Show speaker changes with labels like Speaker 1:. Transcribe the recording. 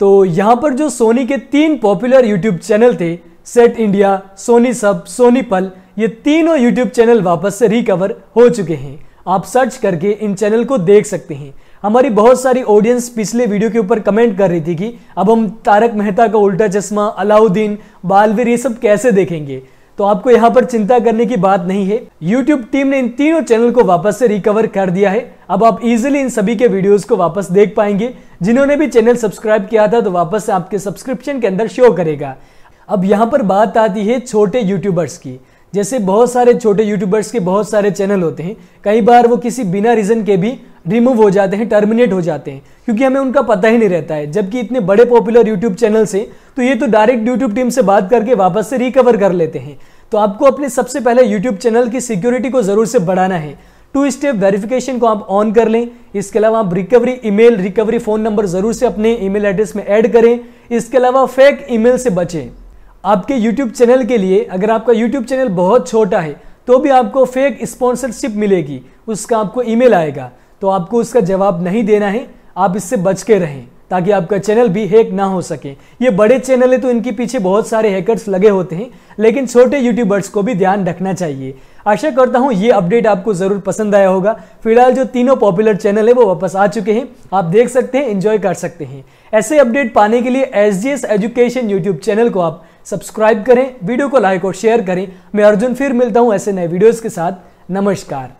Speaker 1: तो यहाँ पर जो सोनी के तीन पॉपुलर यूट्यूब चैनल थे SET India Sony SAB Sony पल ये तीनों यूट्यूब चैनल वापस से रिकवर हो चुके हैं आप सर्च करके इन चैनल को देख सकते हैं हमारी बहुत सारी ऑडियंस पिछले वीडियो के ऊपर कमेंट कर रही थी कि अब हम तारक मेहता का उल्टा चश्मा अलाउद्दीन बालवीर ये सब कैसे देखेंगे तो आपको यहाँ पर चिंता करने की बात नहीं है YouTube टीम ने इन तीनों चैनल को वापस से रिकवर कर दिया है अब आप इजिली इन सभी के वीडियोस को वापस देख पाएंगे जिन्होंने भी चैनल सब्सक्राइब किया था तो वापस से आपके सब्सक्रिप्शन के अंदर शो करेगा अब यहाँ पर बात आती है छोटे यूट्यूबर्स की जैसे बहुत सारे छोटे यूट्यूबर्स के बहुत सारे चैनल होते हैं कई बार वो किसी बिना रीज़न के भी रिमूव हो जाते हैं टर्मिनेट हो जाते हैं क्योंकि हमें उनका पता ही नहीं रहता है जबकि इतने बड़े पॉपुलर यूट्यूब चैनल से तो ये तो डायरेक्ट यूट्यूब टीम से बात करके वापस से रिकवर कर लेते हैं तो आपको अपने सबसे पहले यूट्यूब चैनल की सिक्योरिटी को ज़रूर से बढ़ाना है टू स्टेप वेरिफिकेशन को आप ऑन कर लें इसके अलावा आप recovery email recovery phone number ज़रूर से अपने ईमेल एड्रेस में ऐड करें इसके अलावा फेक ईमेल से बचें आपके यूट्यूब चैनल के लिए अगर आपका यूट्यूब चैनल बहुत छोटा है तो भी आपको फेक स्पॉन्सरशिप मिलेगी उसका आपको ईमेल आएगा तो आपको उसका जवाब नहीं देना है आप इससे बच के रहें ताकि आपका चैनल भी हैक ना हो सके ये बड़े चैनल है तो इनके पीछे बहुत सारे हैकर्स लगे होते हैं लेकिन छोटे यूट्यूबर्स को भी ध्यान रखना चाहिए आशा करता हूँ ये अपडेट आपको ज़रूर पसंद आया होगा फिलहाल जो तीनों पॉपुलर चैनल है वो वापस आ चुके हैं आप देख सकते हैं इन्जॉय कर सकते हैं ऐसे अपडेट पाने के लिए S G S education YouTube channel को आप सब्सक्राइब करें वीडियो को लाइक और शेयर करें मैं अर्जुन फिर मिलता हूँ ऐसे नए वीडियोज़ के साथ नमस्कार